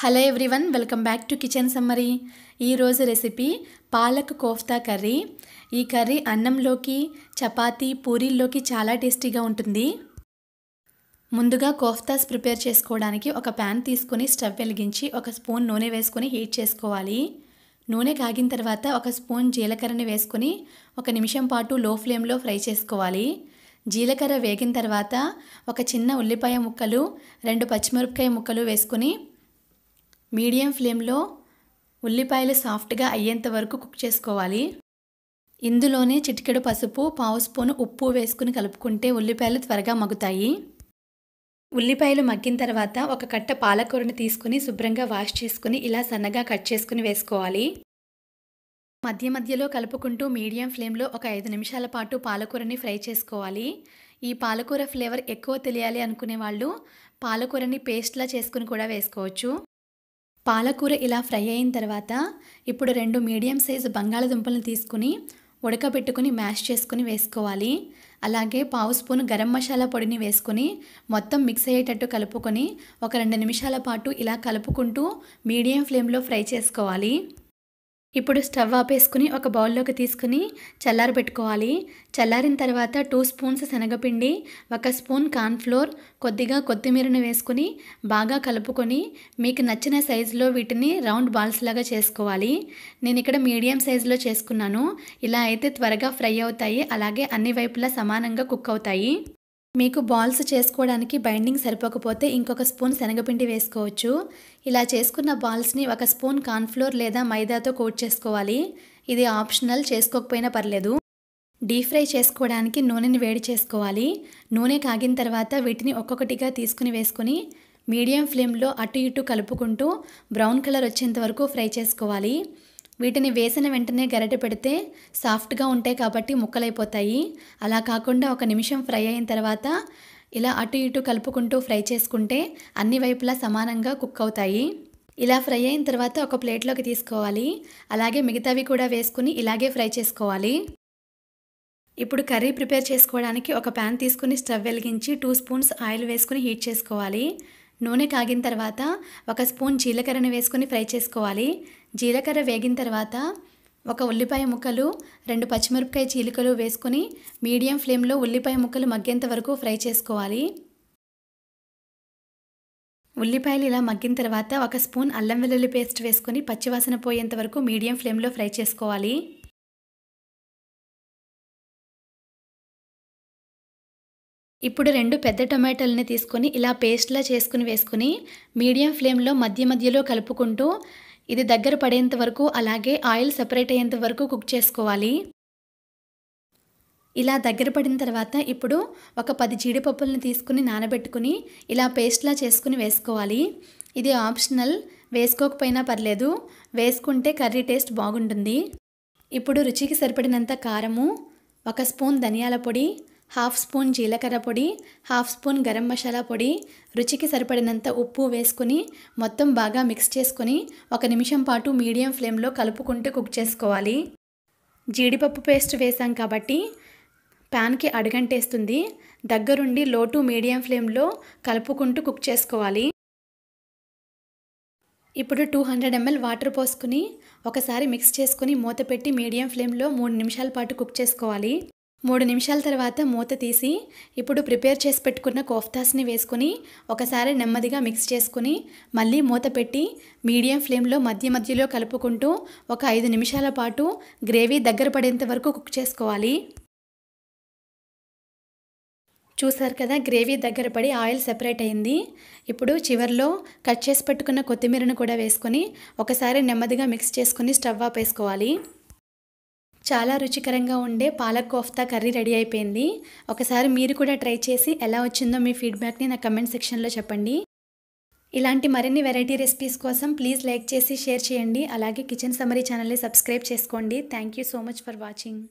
hello everyone welcome back to kitchen summary ఈరోజు recipe palak kofta curry ఈ curry అన్నంలోకి చపాతీ పూరీల్లోకి చాలా టేస్టీగా ఉంటుంది ముందుగా కోఫ్తాస్ ప్రిపేర్ చేసుకోవడానికి ఒక ప్యాన్ తీసుకొని స్టవ్ వెలిగించి ఒక స్పూన్ నూనె వేసుకొని హీట్ చేసుకోవాలి నూనె కాగిన తర్వాత ఒక స్పూన్ జీలకర్రని వేసుకొని ఒక నిమిషం పాటు లో ఫ్లేమ్లో ఫ్రై చేసుకోవాలి జీలకర్ర వేగిన తర్వాత ఒక చిన్న ఉల్లిపాయ ముక్కలు రెండు పచ్చిమిరపకాయ ముక్కలు వేసుకొని మీడియం ఫ్లేమ్లో ఉల్లిపాయలు సాఫ్ట్గా అయ్యేంత వరకు కుక్ చేసుకోవాలి ఇందులోనే చిటికెడు పసుపు పావు స్పూను ఉప్పు వేసుకుని కలుపుకుంటే ఉల్లిపాయలు త్వరగా మగ్గుతాయి ఉల్లిపాయలు మగ్గిన తర్వాత ఒక కట్ట పాలకూరని తీసుకుని శుభ్రంగా వాష్ చేసుకుని ఇలా సన్నగా కట్ చేసుకుని వేసుకోవాలి మధ్య మధ్యలో కలుపుకుంటూ మీడియం ఫ్లేమ్లో ఒక ఐదు నిమిషాల పాటు పాలకూరని ఫ్రై చేసుకోవాలి ఈ పాలకూర ఫ్లేవర్ ఎక్కువ తెలియాలి అనుకునే వాళ్ళు పాలకూరని పేస్ట్లా చేసుకుని కూడా వేసుకోవచ్చు పాలకూర ఇలా ఫ్రై అయిన తర్వాత ఇప్పుడు రెండు మీడియం సైజు బంగాళదుంపలను తీసుకుని ఉడకబెట్టుకుని మ్యాష్ చేసుకుని వేసుకోవాలి అలాగే పావు స్పూన్ గరం మసాలా పొడిని వేసుకుని మొత్తం మిక్స్ అయ్యేటట్టు కలుపుకొని ఒక రెండు నిమిషాల పాటు ఇలా కలుపుకుంటూ మీడియం ఫ్లేమ్లో ఫ్రై చేసుకోవాలి ఇప్పుడు స్టవ్ ఆపేసుకుని ఒక బౌల్లోకి తీసుకుని చల్లారబెట్టుకోవాలి చల్లారిన తర్వాత టూ స్పూన్స్ శనగపిండి ఒక స్పూన్ కార్న్ఫ్లోర్ కొద్దిగా కొత్తిమీరను వేసుకుని బాగా కలుపుకొని మీకు నచ్చిన సైజులో వీటిని రౌండ్ బాల్స్ లాగా చేసుకోవాలి నేను ఇక్కడ మీడియం సైజులో చేసుకున్నాను ఇలా అయితే త్వరగా ఫ్రై అవుతాయి అలాగే అన్ని వైపులా సమానంగా కుక్ అవుతాయి మీకు బాల్స్ చేసుకోవడానికి బైండింగ్ సరిపోకపోతే ఇంకొక స్పూన్ శనగపిండి వేసుకోవచ్చు ఇలా చేసుకున్న బాల్స్ని ఒక స్పూన్ కార్న్ఫ్లోర్ లేదా మైదాతో కోట్ చేసుకోవాలి ఇది ఆప్షనల్ చేసుకోకపోయినా పర్లేదు డీప్ ఫ్రై చేసుకోవడానికి నూనెని వేడి చేసుకోవాలి నూనె కాగిన తర్వాత వీటిని ఒక్కొక్కటిగా తీసుకుని వేసుకుని మీడియం ఫ్లేమ్లో అటు ఇటు కలుపుకుంటూ బ్రౌన్ కలర్ వచ్చేంత వరకు ఫ్రై చేసుకోవాలి వీటిని వేసిన వెంటనే గరిటె పెడితే సాఫ్ట్గా ఉంటాయి కాబట్టి ముక్కలైపోతాయి అలా కాకుండా ఒక నిమిషం ఫ్రై అయిన తర్వాత ఇలా అటు ఇటు కలుపుకుంటూ ఫ్రై చేసుకుంటే అన్ని వైపులా సమానంగా కుక్ అవుతాయి ఇలా ఫ్రై అయిన తర్వాత ఒక ప్లేట్లోకి తీసుకోవాలి అలాగే మిగతావి కూడా వేసుకుని ఇలాగే ఫ్రై చేసుకోవాలి ఇప్పుడు కర్రీ ప్రిపేర్ చేసుకోవడానికి ఒక ప్యాన్ తీసుకుని స్టవ్ వెలిగించి టూ స్పూన్స్ ఆయిల్ వేసుకుని హీట్ చేసుకోవాలి నూనె కాగిన తర్వాత ఒక స్పూన్ జీలకర్రను వేసుకుని ఫ్రై చేసుకోవాలి జీలకర్ర వేగిన తర్వాత ఒక ఉల్లిపాయ ముక్కలు రెండు పచ్చిమిరపకాయ చీలికలు వేసుకొని మీడియం ఫ్లేమ్లో ఉల్లిపాయ ముక్కలు మగ్గేంత వరకు ఫ్రై చేసుకోవాలి ఉల్లిపాయలు ఇలా మగ్గిన తర్వాత ఒక స్పూన్ అల్లం వెల్లుల్లి పేస్ట్ వేసుకొని పచ్చివాసన పోయేంత వరకు మీడియం ఫ్లేమ్లో ఫ్రై చేసుకోవాలి ఇప్పుడు రెండు పెద్ద టొమాటోలని తీసుకొని ఇలా పేస్ట్లా చేసుకుని వేసుకుని మీడియం ఫ్లేమ్లో మధ్య మధ్యలో కలుపుకుంటూ ఇది దగ్గర పడేంత వరకు అలాగే ఆయిల్ సెపరేట్ అయ్యేంత వరకు కుక్ చేసుకోవాలి ఇలా దగ్గర పడిన తర్వాత ఇప్పుడు ఒక పది జీడిపప్పులను తీసుకుని నానబెట్టుకుని ఇలా పేస్ట్లా చేసుకుని వేసుకోవాలి ఇది ఆప్షనల్ వేసుకోకపోయినా పర్లేదు వేసుకుంటే కర్రీ టేస్ట్ బాగుంటుంది ఇప్పుడు రుచికి సరిపడినంత కారము ఒక స్పూన్ ధనియాల పొడి హాఫ్ స్పూన్ జీలకర్ర పొడి హాఫ్ స్పూన్ గరం మసాలా పొడి రుచికి సరిపడినంత ఉప్పు వేసుకుని మొత్తం బాగా మిక్స్ చేసుకుని ఒక నిమిషం పాటు మీడియం ఫ్లేమ్లో కలుపుకుంటూ కుక్ చేసుకోవాలి జీడిపప్పు పేస్ట్ వేసాం కాబట్టి ప్యాన్కి అడుగంటేస్తుంది దగ్గరుండి లో టు మీడియం ఫ్లేమ్లో కలుపుకుంటూ కుక్ చేసుకోవాలి ఇప్పుడు టూ హండ్రెడ్ ఎంఎల్ వాటర్ పోసుకుని ఒకసారి మిక్స్ చేసుకుని మూత పెట్టి మీడియం ఫ్లేమ్లో మూడు నిమిషాల పాటు కుక్ చేసుకోవాలి మూడు నిమిషాల తర్వాత మూత తీసి ఇప్పుడు ప్రిపేర్ చేసి పెట్టుకున్న కోఫ్తాస్ని వేసుకుని ఒకసారి నెమ్మదిగా మిక్స్ చేసుకుని మళ్ళీ మూత పెట్టి మీడియం ఫ్లేమ్లో మధ్య మధ్యలో కలుపుకుంటూ ఒక ఐదు నిమిషాల పాటు గ్రేవీ దగ్గర పడేంత వరకు కుక్ చేసుకోవాలి చూసారు కదా గ్రేవీ దగ్గర పడి ఆయిల్ సెపరేట్ అయింది ఇప్పుడు చివరిలో కట్ చేసి పెట్టుకున్న కొత్తిమీరను కూడా వేసుకొని ఒకసారి నెమ్మదిగా మిక్స్ చేసుకుని స్టవ్ ఆపేసుకోవాలి చాలా రుచికరంగా ఉండే పాలక్ కోఫ్తా కర్రీ రెడీ అయిపోయింది ఒకసారి మీరు కూడా ట్రై చేసి ఎలా వచ్చిందో మీ ఫీడ్బ్యాక్ని నా కమెంట్ సెక్షన్లో చెప్పండి ఇలాంటి మరిన్ని వెరైటీ రెసిపీస్ కోసం ప్లీజ్ లైక్ చేసి షేర్ చేయండి అలాగే కిచెన్ సమరీ ఛానల్ని సబ్స్క్రైబ్ చేసుకోండి thank you so much for watching